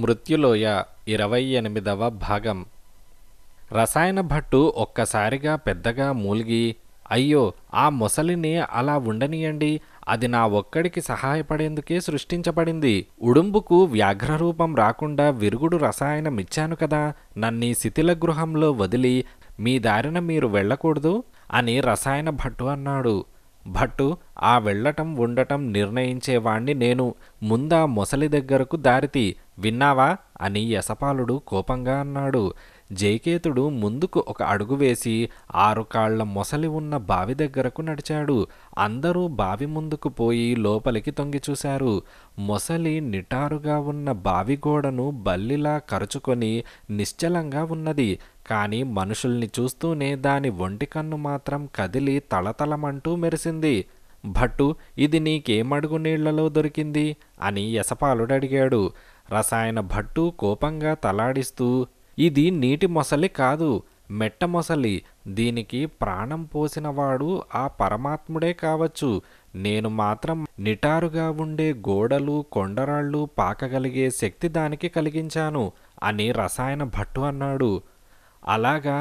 మృత్యులోయ ఇరవై ఎనిమిదవ భాగం రసాయన భట్టు ఒక్కసారిగా పెద్దగా మూలిగి అయ్యో ఆ ముసలిని అలా ఉండనియండి అది నా ఒక్కడికి సహాయపడేందుకే సృష్టించబడింది ఉడుంబుకు వ్యాఘ్రరూపం రాకుండా విరుగుడు రసాయనమిచ్చాను కదా నన్నీ శిథిల గృహంలో వదిలి మీ దారిన మీరు వెళ్ళకూడదు అని రసాయన భట్టు అన్నాడు భట్టు ఆ వెళ్ళటం ఉండటం నిర్ణయించేవాణ్ణి నేను ముందా మొసలి దగ్గరకు దారితి విన్నావా అని యశపాలుడు కోపంగా అన్నాడు జైకేతుడు ముందుకు ఒక అడుగు వేసి ఆరు కాళ్ల మొసలి ఉన్న బావి దగ్గరకు నడిచాడు అందరూ బావి ముందుకు పోయి లోపలికి తొంగిచూశారు మొసలి నిటారుగా ఉన్న బావి గోడను బల్లిలా కరుచుకొని నిశ్చలంగా ఉన్నది కానీ మనుషుల్ని చూస్తూనే దాని ఒంటి కన్ను మాత్రం కదిలి తళతళమంటూ మెరిసింది భట్టు ఇది నీకేమడుగు నీళ్లలో దొరికింది అని అడిగాడు రసాయన భట్టు కోపంగా తలాడిస్తూ ఇది నీటి మొసలి కాదు మెట్ట మొసలి దీనికి ప్రాణం పోసినవాడు ఆ పరమాత్ముడే కావచ్చు నేను మాత్రం నిటారుగా ఉండే గోడలు కొండరాళ్ళు పాకగలిగే శక్తి దానికి కలిగించాను అని రసాయన భట్టు అన్నాడు అలాగా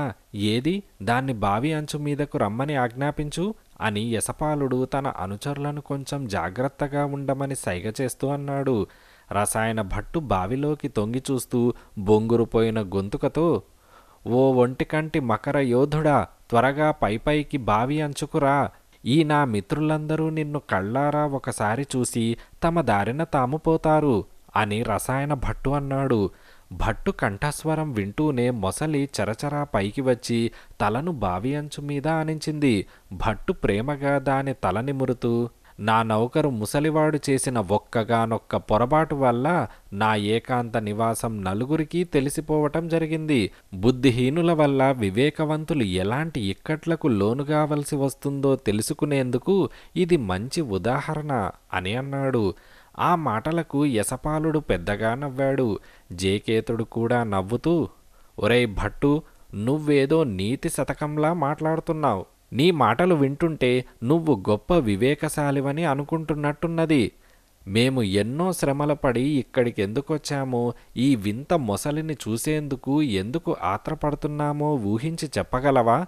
ఏది దాన్ని బావి అంచు మీదకు రమ్మని ఆజ్ఞాపించు అని యశపాలుడు తన అనుచరులను కొంచెం జాగ్రత్తగా ఉండమని సైగ చేస్తూ అన్నాడు రసాయన భట్టు బావిలోకి తొంగి చూస్తూ బొంగురుపోయిన గొంతుకతో ఓ ఒంటికంటి మకర యోధుడా త్వరగా పైపైకి బావి అంచుకురా ఈ నా మిత్రులందరూ నిన్ను కళ్ళారా ఒకసారి చూసి తమ దారిన తాము పోతారు అని రసాయన భట్టు అన్నాడు భట్టు కంఠస్వరం వింటూనే మొసలి చరచరా పైకి వచ్చి తలను బావి అంచు మీద ఆనించింది భట్టు ప్రేమగా దాని తల నిమురుతూ నా నౌకరు ముసలివాడు చేసిన ఒక్కగానొక్క పొరపాటు వల్ల నా ఏకాంత నివాసం నలుగురికి తెలిసిపోవటం జరిగింది బుద్ధిహీనుల వల్ల వివేకవంతులు ఎలాంటి ఇక్కట్లకు లోనుగావలసి వస్తుందో తెలుసుకునేందుకు ఇది మంచి ఉదాహరణ అని అన్నాడు ఆ మాటలకు యశపాలుడు పెద్దగా నవ్వాడు జేకేతుడు కూడా నవ్వుతూ ఒరే భట్టు నువ్వేదో నీతి శతకంలా మాట్లాడుతున్నావు నీ మాటలు వింటుంటే నువ్వు గొప్ప వివేకశాలివని అనుకుంటున్నట్టున్నది మేము ఎన్నో శ్రమల పడి ఇక్కడికి ఎందుకొచ్చామో ఈ వింత మొసలిని చూసేందుకు ఎందుకు ఆత్రపడుతున్నామో ఊహించి చెప్పగలవా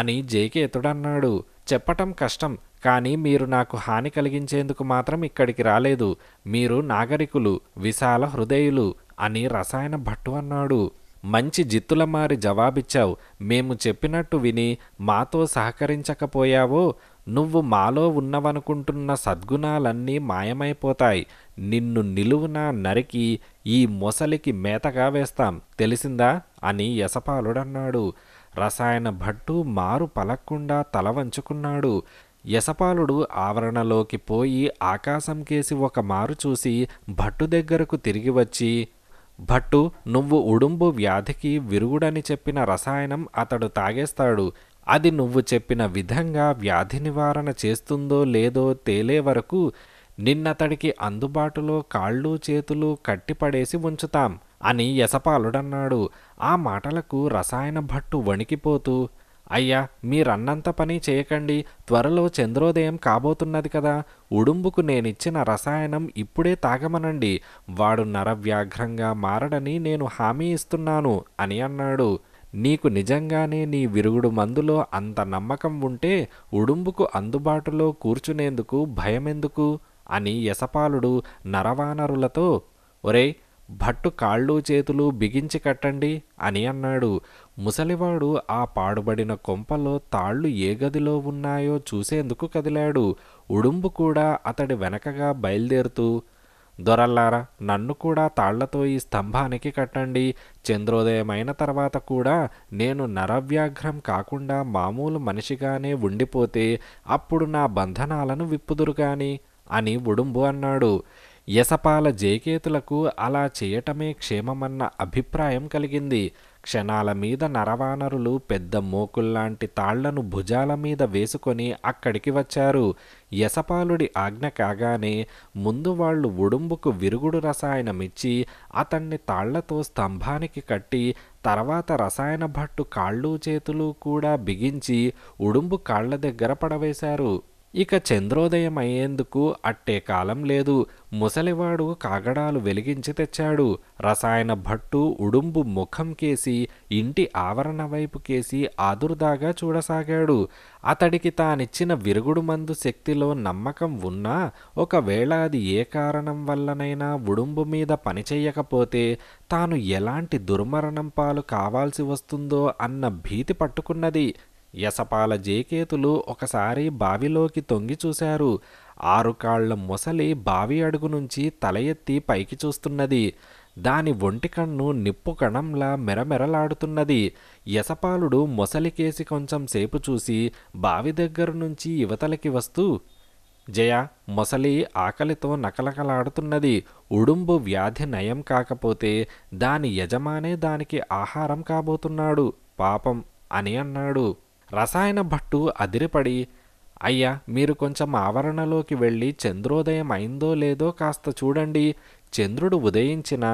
అని జేకేతుడన్నాడు చెప్పటం కష్టం కానీ మీరు నాకు హాని కలిగించేందుకు మాత్రం ఇక్కడికి రాలేదు మీరు నాగరికులు విశాల హృదయులు అని రసాయన భట్టు అన్నాడు మంచి జిత్తుల మారి జవాబిచ్చావు మేము చెప్పినట్టు విని మాతో సహకరించకపోయావో నువ్వు మాలో ఉన్నవనుకుంటున్న సద్గుణాలన్నీ మాయమైపోతాయి నిన్ను నిలువున నరికి ఈ మొసలికి మేతగా వేస్తాం తెలిసిందా అని యశపాలుడన్నాడు రసాయన భట్టు మారు పలక్కుండా తల వంచుకున్నాడు యశపాలుడు ఆవరణలోకి పోయి ఆకాశం కేసి ఒక మారు చూసి భట్టు దగ్గరకు తిరిగి వచ్చి భట్టు నువ్వు ఉడుంబు వ్యాధికి విరుగుడని చెప్పిన రసాయనం అతడు తాగేస్తాడు అది నువ్వు చెప్పిన విధంగా వ్యాధి నివారణ చేస్తుందో లేదో తేలే వరకు నిన్నతడికి అందుబాటులో కాళ్ళు చేతులు కట్టిపడేసి ఉంచుతాం అని యశపాలుడన్నాడు ఆ మాటలకు రసాయన భట్టు వణికిపోతూ అయ్యా మీరన్నంత పని చేయకండి త్వరలో చంద్రోదయం కాబోతున్నది కదా ఉడుంబుకు నేనిచ్చిన రసాయనం ఇప్పుడే తాగమనండి వాడు నరవ్యాఘ్రంగా మారడని నేను హామీ ఇస్తున్నాను అని అన్నాడు నీకు నిజంగానే నీ విరుగుడు మందులో అంత నమ్మకం ఉంటే ఉడుంబుకు అందుబాటులో కూర్చునేందుకు భయమెందుకు అని యశపాలుడు నరవానరులతో ఒరే భట్టు కాళ్ళు చేతులు బిగించి కట్టండి అని అన్నాడు ముసలివాడు ఆ పాడుబడిన కొంపలో తాళ్ళు ఏ గదిలో ఉన్నాయో చూసేందుకు కదిలాడు ఉడుంబు కూడా అతడి వెనకగా బయలుదేరుతూ దొరల్లారా నన్ను కూడా తాళ్లతో ఈ స్తంభానికి కట్టండి చంద్రోదయమైన తర్వాత కూడా నేను నరవ్యాఘ్రం కాకుండా మామూలు మనిషిగానే ఉండిపోతే అప్పుడు నా బంధనాలను విప్పుదురు అని ఉడుంబు అన్నాడు యసపాల జేకేతులకు అలా చేయటమే క్షేమమన్న అభిప్రాయం కలిగింది క్షణాల మీద నరవానరులు పెద్ద మోకుల్లాంటి తాళ్లను భుజాల మీద వేసుకొని అక్కడికి వచ్చారు యశపాలుడి ఆజ్ఞ కాగానే ముందు వాళ్ళు ఉడుంబుకు విరుగుడు రసాయనమిచ్చి అతన్ని తాళ్లతో స్తంభానికి కట్టి తర్వాత రసాయన భట్టు కాళ్ళు చేతులు కూడా బిగించి ఉడుంబు కాళ్ల దగ్గర పడవేశారు ఇక చంద్రోదయం అయ్యేందుకు అట్టే కాలం లేదు ముసలివాడు కాగడాలు వెలిగించి తెచ్చాడు రసాయన భట్టు ఉడుంబు ముఖం కేసి ఇంటి ఆవరణ వైపు కేసి ఆదుర్దాగా చూడసాగాడు అతడికి తానిచ్చిన విరుగుడు మందు శక్తిలో నమ్మకం ఉన్నా ఒకవేళ అది ఏ కారణం వల్లనైనా ఉడుంబు మీద పనిచేయకపోతే తాను ఎలాంటి దుర్మరణం పాలు కావాల్సి వస్తుందో అన్న భీతి పట్టుకున్నది యసపాల జేకేతులు ఒకసారి బావిలోకి తొంగి చూశారు ఆరు కాళ్ల మొసలి బావి అడుగు నుంచి తల ఎత్తి పైకి చూస్తున్నది దాని ఒంటి కన్ను నిప్పు కణంలా మెరమెరలాడుతున్నది యసపాలుడు మొసలికేసి కొంచెం సేపు చూసి బావి దగ్గర నుంచి యువతలకి వస్తూ జయ మొసలి ఆకలితో నకలకలాడుతున్నది ఉడుంబు వ్యాధి నయం కాకపోతే దాని యజమానే దానికి ఆహారం కాబోతున్నాడు పాపం అని అన్నాడు రసాయన భట్టు అదిరిపడి అయ్యా మీరు కొంచెం ఆవరణలోకి వెళ్ళి చంద్రోదయం అయిందో లేదో కాస్త చూడండి చంద్రుడు ఉదయించిన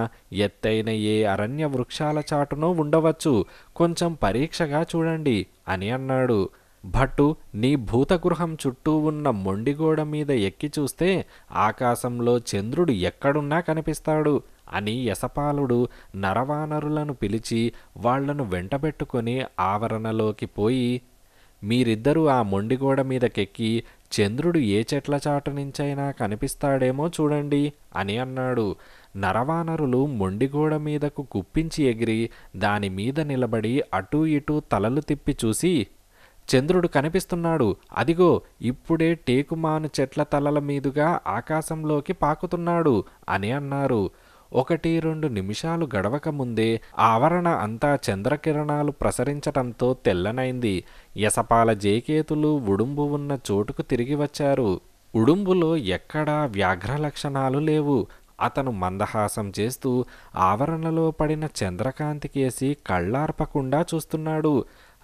ఎత్తైన ఏ అరణ్య వృక్షాల చాటునో ఉండవచ్చు కొంచెం పరీక్షగా చూడండి అని అన్నాడు భట్టు నీ భూతగృహం చుట్టూ ఉన్న మొండిగోడ మీద ఎక్కి చూస్తే ఆకాశంలో చంద్రుడు ఎక్కడున్నా కనిపిస్తాడు అని యశపాలుడు నరవానరులను పిలిచి వాళ్లను వెంటబెట్టుకుని ఆవరణలోకి పోయి మీరిద్దరూ ఆ మొండిగోడ మీదకెక్కి చంద్రుడు ఏ చెట్ల చాటు నుంచైనా కనిపిస్తాడేమో చూడండి అని అన్నాడు నరవానరులు మొండిగోడ మీదకు కుప్పించి ఎగిరి దాని మీద నిలబడి అటూ ఇటూ తలలు తిప్పి చూసి చంద్రుడు కనిపిస్తున్నాడు అదిగో ఇప్పుడే టేకుమాను చెట్ల తలల మీదుగా ఆకాశంలోకి పాకుతున్నాడు అని అన్నారు ఒకటి రెండు నిమిషాలు గడవక ముందే ఆవరణ అంతా చంద్రకిరణాలు ప్రసరించటంతో తెల్లనైంది యసపాల జేకేతులు ఉడుంబు ఉన్న చోటుకు తిరిగి వచ్చారు ఉడుంబులో ఎక్కడా వ్యాఘ్ర లక్షణాలు లేవు అతను మందహాసం చేస్తూ ఆవరణలో పడిన చంద్రకాంతికేసి కళ్ళార్పకుండా చూస్తున్నాడు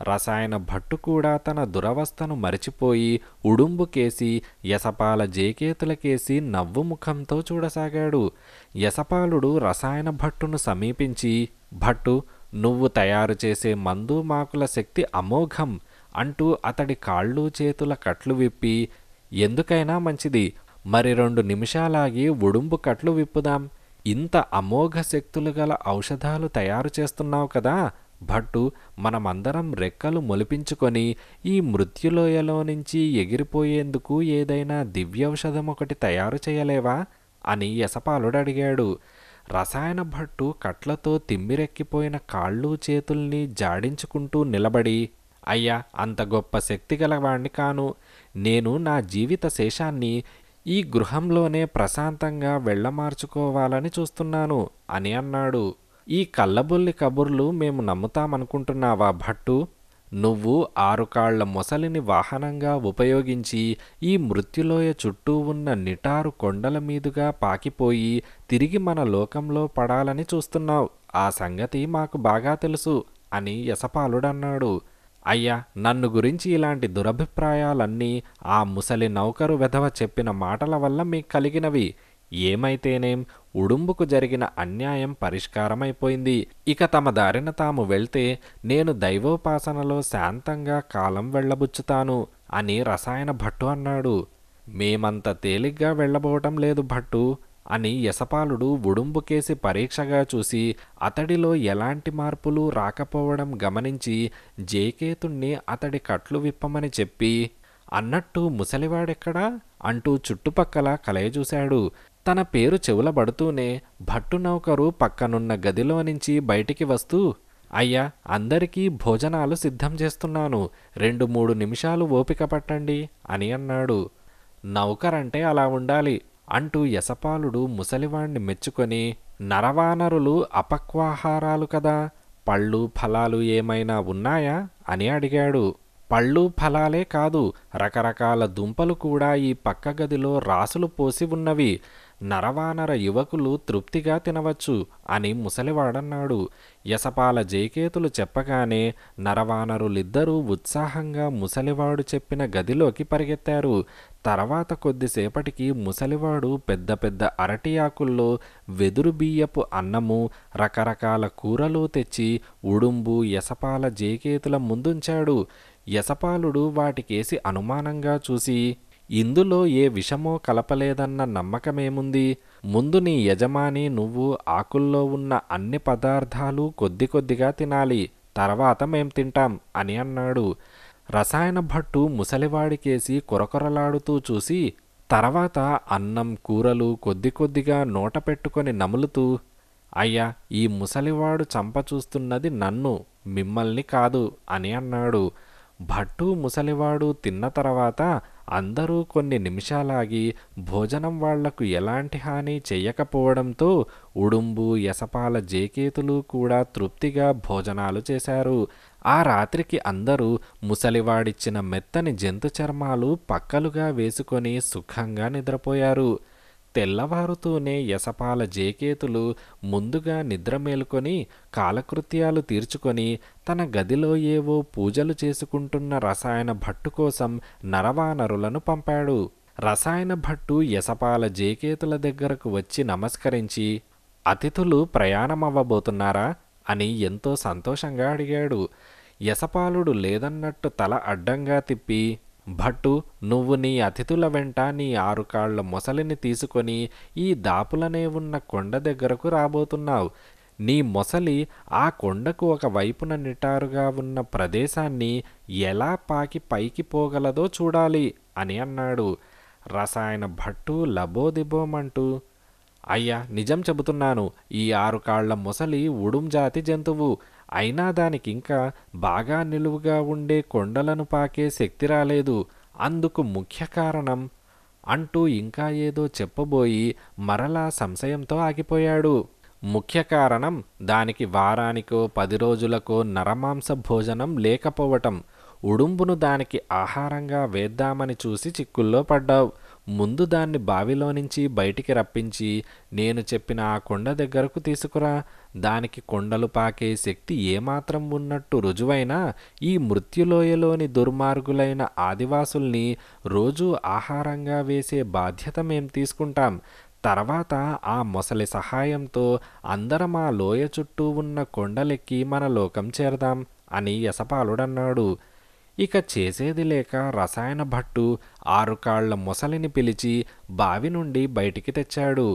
రసాయన భట్టు కూడా తన దురవస్థను మరిచిపోయి ఉడుంబుకేసి యసపాల జేకేతులకేసి నవ్వు ముఖంతో చూడసాగాడు యసపాలుడు రసాయన భట్టును సమీపించి భట్టు నువ్వు తయారు చేసే మందు మాకుల శక్తి అమోఘం అంటూ అతడి కాళ్ళు చేతుల కట్లు విప్పి ఎందుకైనా మంచిది మరి రెండు నిమిషాలాగి ఉడుంబు కట్లు విప్పుదాం ఇంత అమోఘ శక్తులు గల ఔషధాలు తయారు చేస్తున్నావు కదా భట్టు మనమందరం రెక్కలు మొలిపించుకొని ఈ మృత్యులోయలో నుంచి ఎగిరిపోయేందుకు ఏదైనా దివ్యౌషధం ఒకటి తయారు చేయలేవా అని అడిగాడు రసాయన భట్టు కట్లతో తిమ్మిరెక్కిపోయిన కాళ్ళు చేతుల్ని జాడించుకుంటూ నిలబడి అయ్యా అంత గొప్ప శక్తి గలవాణ్ణి కాను నేను నా జీవిత శేషాన్ని ఈ గృహంలోనే ప్రశాంతంగా వెళ్ళమార్చుకోవాలని చూస్తున్నాను అని అన్నాడు ఈ కళ్ళబొల్లి కబుర్లు మేము నమ్ముతామనుకుంటున్నావా భట్టు నువ్వు ఆరు కాళ్ల మొసలిని వాహనంగా ఉపయోగించి ఈ మృత్యులోయ చుట్టూ ఉన్న నిటారు కొండల మీదుగా పాకిపోయి తిరిగి మన లోకంలో పడాలని చూస్తున్నావు ఆ సంగతి మాకు బాగా తెలుసు అని యశపాలుడన్నాడు అయ్యా నన్ను గురించి ఇలాంటి దురభిప్రాయాలన్నీ ఆ ముసలి నౌకరు వెధవ చెప్పిన మాటల వల్ల మీకు కలిగినవి ఏమైతేనేం ఉడుంబుకు జరిగిన అన్యాయం పరిష్కారమైపోయింది ఇక తమ దారిన తాము వెళ్తే నేను దైవోపాసనలో శాంతంగా కాలం వెళ్ళబుచ్చుతాను అని రసాయన భట్టు అన్నాడు మేమంత తేలిగ్గా వెళ్లబోవటం లేదు భట్టు అని యశపాలుడు ఉడుంబుకేసి పరీక్షగా చూసి అతడిలో ఎలాంటి మార్పులు రాకపోవడం గమనించి జేకేతుణ్ణి అతడి కట్లు విప్పమని చెప్పి అన్నట్టు ముసలివాడెక్కడా అంటూ చుట్టుపక్కల కలయజూశాడు తన పేరు చెవులబడుతూనే భట్టు నౌకరు పక్కనున్న గదిలో నుంచి బయటికి వస్తూ అయ్యా అందరికీ భోజనాలు సిద్ధం చేస్తున్నాను రెండు మూడు నిమిషాలు ఓపిక పట్టండి అని అన్నాడు నౌకరంటే అలా ఉండాలి అంటూ యశపాలుడు ముసలివాణ్ణి మెచ్చుకొని నరవానరులు అపక్వాహారాలు కదా పళ్ళు ఫలాలు ఏమైనా ఉన్నాయా అని అడిగాడు పళ్ళు ఫలాలే కాదు రకరకాల దుంపలు కూడా ఈ పక్క గదిలో రాసులు పోసి ఉన్నవి నరవానర యువకులు తృప్తిగా తినవచ్చు అని ముసలివాడన్నాడు యసపాల జయకేతులు చెప్పగానే నరవానరులిద్దరూ ఉత్సాహంగా ముసలివాడు చెప్పిన గదిలోకి పరిగెత్తారు తర్వాత కొద్దిసేపటికి ముసలివాడు పెద్ద పెద్ద అరటి ఆకుల్లో వెదురు బియ్యపు అన్నము రకరకాల కూరలు తెచ్చి ఉడుంబు యసపాల జేకేతుల ముందుంచాడు యసపాలుడు వాటికేసి అనుమానంగా చూసి ఇందులో ఏ విషమో కలపలేదన్న నమ్మకమేముంది ముందు నీ యజమాని నువ్వు ఆకుల్లో ఉన్న అన్ని పదార్థాలు కొద్ది కొద్దిగా తినాలి తర్వాత మేం తింటాం అని అన్నాడు రసాయన భట్టు ముసలివాడికేసి కొరకొరలాడుతూ చూసి తర్వాత అన్నం కూరలు కొద్ది కొద్దిగా నోట పెట్టుకొని నములుతూ అయ్యా ఈ ముసలివాడు చంప చూస్తున్నది నన్ను మిమ్మల్ని కాదు అని అన్నాడు భట్టు ముసలివాడు తిన్న తర్వాత అందరూ కొన్ని నిమిషాలాగి భోజనం వాళ్లకు ఎలాంటి హాని చెయ్యకపోవడంతో ఉడుంబు ఎసపాల జేకేతులు కూడా తృప్తిగా భోజనాలు చేశారు ఆ రాత్రికి అందరూ ముసలివాడిచ్చిన మెత్తని జంతు చర్మాలు పక్కలుగా వేసుకొని సుఖంగా నిద్రపోయారు తెల్లవారుతూనే యసపాల జేకేతులు ముందుగా నిద్ర మేలుకొని కాలకృత్యాలు తీర్చుకొని తన గదిలో ఏవో పూజలు చేసుకుంటున్న రసాయన భట్టు కోసం నరవానరులను పంపాడు రసాయన భట్టు యసపాల జేకేతుల దగ్గరకు వచ్చి నమస్కరించి అతిథులు ప్రయాణమవ్వబోతున్నారా అని ఎంతో సంతోషంగా అడిగాడు యసపాలుడు లేదన్నట్టు తల అడ్డంగా తిప్పి భట్టు నువ్వు నీ అతిథుల వెంట నీ ఆరుకాళ్ల మొసలిని తీసుకొని ఈ దాపులనే ఉన్న కొండ దగ్గరకు రాబోతున్నావు నీ మొసలి ఆ కొండకు ఒక వైపున నిటారుగా ఉన్న ప్రదేశాన్ని ఎలా పాకి పైకి పోగలదో చూడాలి అని అన్నాడు రసాయన భట్టు లబోదిబోమంటూ అయ్యా నిజం చెబుతున్నాను ఈ ఆరు కాళ్ల మొసలి ఉడుం జాతి జంతువు అయినా దానికింకా బాగా నిలువుగా ఉండే కొండలను పాకే శక్తి రాలేదు అందుకు ముఖ్య కారణం అంటూ ఇంకా ఏదో చెప్పబోయి మరలా సంశయంతో ఆగిపోయాడు ముఖ్య కారణం దానికి వారానికో పది రోజులకో నరమాంస భోజనం లేకపోవటం ఉడుంబును దానికి ఆహారంగా వేద్దామని చూసి చిక్కుల్లో పడ్డావు ముందు దాన్ని బావిలో నుంచి బయటికి రప్పించి నేను చెప్పిన ఆ కొండ దగ్గరకు తీసుకురా దానికి కొండలు పాకే శక్తి ఏమాత్రం ఉన్నట్టు రుజువైనా ఈ మృత్యులోయలోని దుర్మార్గులైన ఆదివాసుల్ని రోజూ ఆహారంగా వేసే బాధ్యత మేం తీసుకుంటాం తర్వాత ఆ మొసలి సహాయంతో అందరం ఆ లోయ చుట్టూ ఉన్న కొండలెక్కి మన లోకం చేరదాం అని యసపాలుడన్నాడు ఇక చేసేది లేక రసాయన భట్టు ఆరు కాళ్ల ముసలిని పిలిచి బావి నుండి బయటికి తెచ్చాడు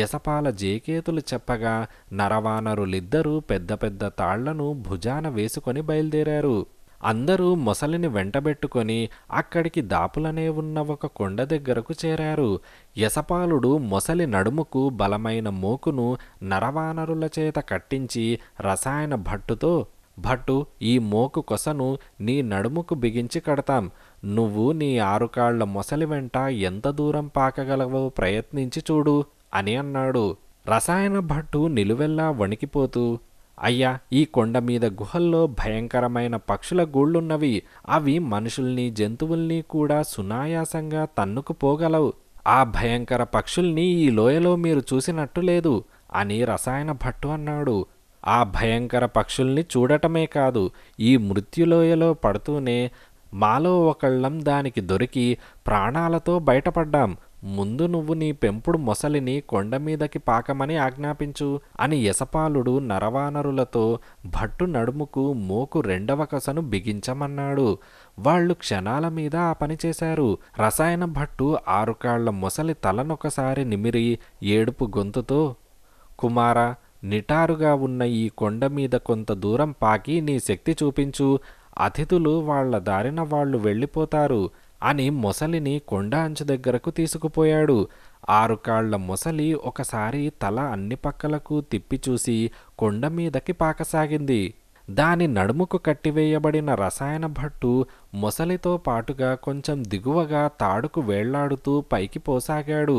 యసపాల జేకేతులు చెప్పగా నరవానరులిద్దరూ పెద్ద పెద్ద తాళ్లను భుజాన వేసుకొని బయలుదేరారు అందరూ మొసలిని వెంటబెట్టుకొని అక్కడికి దాపులనే ఉన్న ఒక కొండ దగ్గరకు చేరారు యసపాలుడు మొసలి నడుముకు బలమైన మోకును నరవానరుల చేత కట్టించి రసాయన భట్టుతో భట్టు ఈ మోకు కొసను నీ నడుముకు బిగించి కడతాం నువ్వు నీ ఆరుకాళ్ల మొసలి వెంట ఎంత దూరం పాకగలవో ప్రయత్నించి చూడు అని అన్నాడు రసాయన భట్టు నిలువెల్లా వణికిపోతూ అయ్యా ఈ కొండ మీద గుహల్లో భయంకరమైన పక్షుల గూళ్ళున్నవి అవి మనుషుల్ని జంతువుల్ని కూడా సునాయాసంగా తన్నుకుపోగలవు ఆ భయంకర పక్షుల్ని ఈ లోయలో మీరు చూసినట్టు లేదు అని రసాయన భట్టు అన్నాడు ఆ భయంకర పక్షుల్ని చూడటమే కాదు ఈ మృత్యులోయలో పడుతూనే మాలో ఒకళ్ళం దానికి దొరికి ప్రాణాలతో బయటపడ్డాం ముందు నువ్వు నీ పెంపుడు మొసలిని కొండ మీదకి పాకమని ఆజ్ఞాపించు అని యశపాలుడు నరవానరులతో భట్టు నడుముకు మోకు రెండవ కసను బిగించమన్నాడు వాళ్ళు క్షణాల మీద ఆ పని చేశారు రసాయన భట్టు ఆరుకాళ్ల మొసలి తలనొకసారి నిమిరి ఏడుపు గొంతుతో కుమారా నిటారుగా ఉన్న ఈ కొండ మీద కొంత దూరం పాకి నీ శక్తి చూపించు అతిథులు వాళ్ల దారిన వాళ్ళు వెళ్ళిపోతారు అని మొసలిని కొండ అంచు దగ్గరకు తీసుకుపోయాడు ఆరు కాళ్ల మొసలి ఒకసారి తల అన్ని పక్కలకు తిప్పి చూసి కొండ మీదకి పాకసాగింది దాని నడుముకు కట్టివేయబడిన రసాయన భట్టు మొసలితో పాటుగా కొంచెం దిగువగా తాడుకు వేళ్లాడుతూ పైకి పోసాగాడు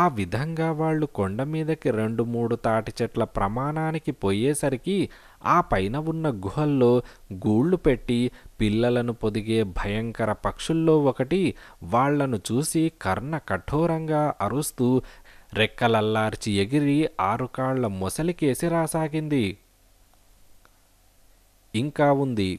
ఆ విధంగా వాళ్ళు కొండ మీదకి రెండు మూడు తాటి చెట్ల ప్రమాణానికి పోయేసరికి ఆ పైన ఉన్న గుహల్లో గూళ్ళు పెట్టి పిల్లలను పొదిగే భయంకర పక్షుల్లో ఒకటి వాళ్లను చూసి కర్ణ కఠోరంగా అరుస్తూ రెక్కలల్లార్చి ఎగిరి ఆరుకాళ్ల మొసలికేసి రాసాగింది ఇంకా ఉంది